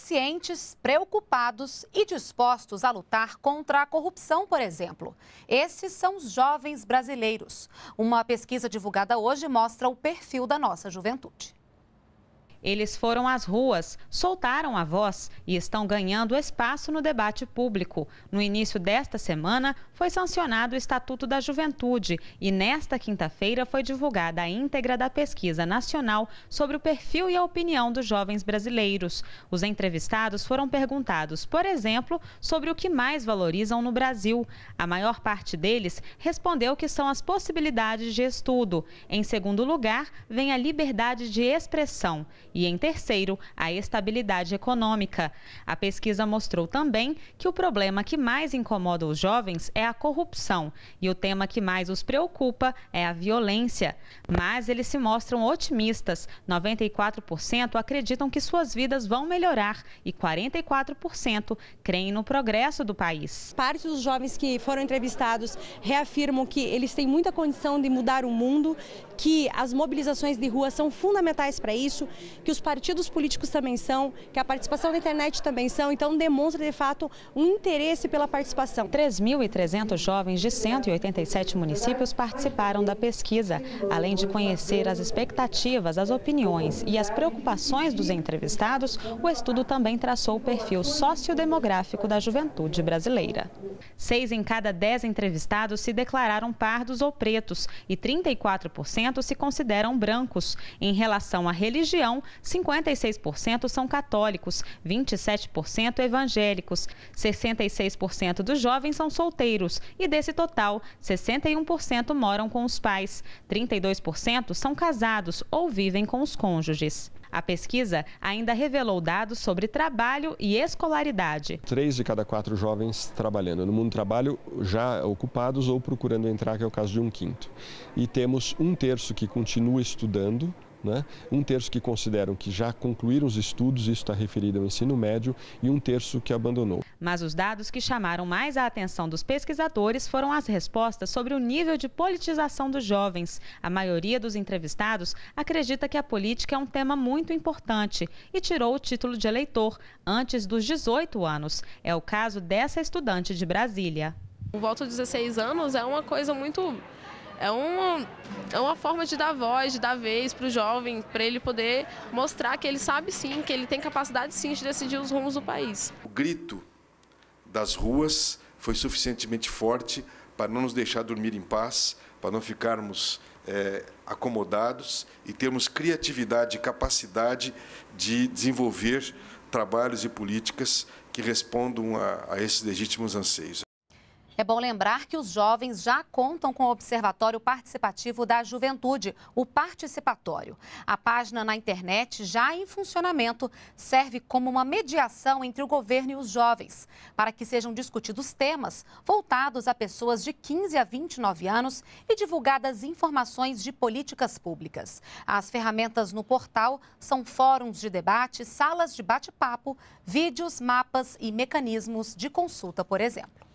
conscientes, preocupados e dispostos a lutar contra a corrupção, por exemplo. Esses são os jovens brasileiros. Uma pesquisa divulgada hoje mostra o perfil da nossa juventude. Eles foram às ruas, soltaram a voz e estão ganhando espaço no debate público. No início desta semana, foi sancionado o Estatuto da Juventude e nesta quinta-feira foi divulgada a íntegra da pesquisa nacional sobre o perfil e a opinião dos jovens brasileiros. Os entrevistados foram perguntados, por exemplo, sobre o que mais valorizam no Brasil. A maior parte deles respondeu que são as possibilidades de estudo. Em segundo lugar, vem a liberdade de expressão e, em terceiro, a estabilidade econômica. A pesquisa mostrou também que o problema que mais incomoda os jovens é a corrupção e o tema que mais os preocupa é a violência. Mas eles se mostram otimistas. 94% acreditam que suas vidas vão melhorar e 44% creem no progresso do país. Parte dos jovens que foram entrevistados reafirmam que eles têm muita condição de mudar o mundo, que as mobilizações de rua são fundamentais para isso, que os partidos políticos também são, que a participação na internet também são, então demonstra de fato um interesse pela participação. 3.300 jovens de 187 municípios participaram da pesquisa, além de conhecer as expectativas, as opiniões e as preocupações dos entrevistados, o estudo também traçou o perfil sociodemográfico da juventude brasileira. Seis em cada dez entrevistados se declararam pardos ou pretos e 34% se consideram brancos. Em relação à religião, 56% são católicos, 27% evangélicos, 66% dos jovens são solteiros e desse total, 61% moram com os pais, 32% são casados ou vivem com os cônjuges. A pesquisa ainda revelou dados sobre trabalho e escolaridade. Três de cada quatro jovens trabalhando no mundo do trabalho já ocupados ou procurando entrar, que é o caso de um quinto. E temos um terço que continua estudando né? Um terço que consideram que já concluíram os estudos, isso está referido ao ensino médio, e um terço que abandonou. Mas os dados que chamaram mais a atenção dos pesquisadores foram as respostas sobre o nível de politização dos jovens. A maioria dos entrevistados acredita que a política é um tema muito importante e tirou o título de eleitor antes dos 18 anos. É o caso dessa estudante de Brasília. O voto de 16 anos é uma coisa muito é, um, é uma forma de dar voz, de dar vez para o jovem, para ele poder mostrar que ele sabe sim, que ele tem capacidade sim de decidir os rumos do país. O grito das ruas foi suficientemente forte para não nos deixar dormir em paz, para não ficarmos é, acomodados e termos criatividade e capacidade de desenvolver trabalhos e políticas que respondam a, a esses legítimos anseios. É bom lembrar que os jovens já contam com o Observatório Participativo da Juventude, o Participatório. A página na internet, já em funcionamento, serve como uma mediação entre o governo e os jovens, para que sejam discutidos temas voltados a pessoas de 15 a 29 anos e divulgadas informações de políticas públicas. As ferramentas no portal são fóruns de debate, salas de bate-papo, vídeos, mapas e mecanismos de consulta, por exemplo.